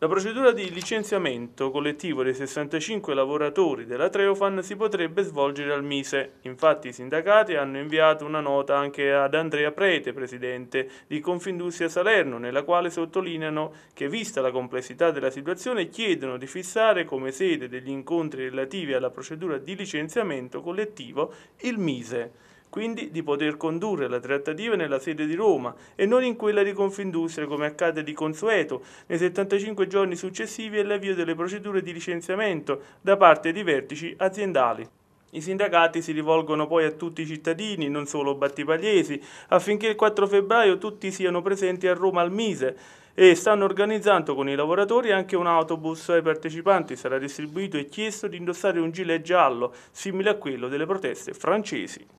La procedura di licenziamento collettivo dei 65 lavoratori della Treofan si potrebbe svolgere al Mise. Infatti i sindacati hanno inviato una nota anche ad Andrea Prete, presidente di Confindustria Salerno, nella quale sottolineano che vista la complessità della situazione chiedono di fissare come sede degli incontri relativi alla procedura di licenziamento collettivo il Mise quindi di poter condurre la trattativa nella sede di Roma e non in quella di Confindustria come accade di consueto nei 75 giorni successivi all'avvio delle procedure di licenziamento da parte di vertici aziendali. I sindacati si rivolgono poi a tutti i cittadini, non solo battipagliesi, affinché il 4 febbraio tutti siano presenti a Roma al Mise e stanno organizzando con i lavoratori anche un autobus ai partecipanti. Sarà distribuito e chiesto di indossare un gilet giallo, simile a quello delle proteste francesi.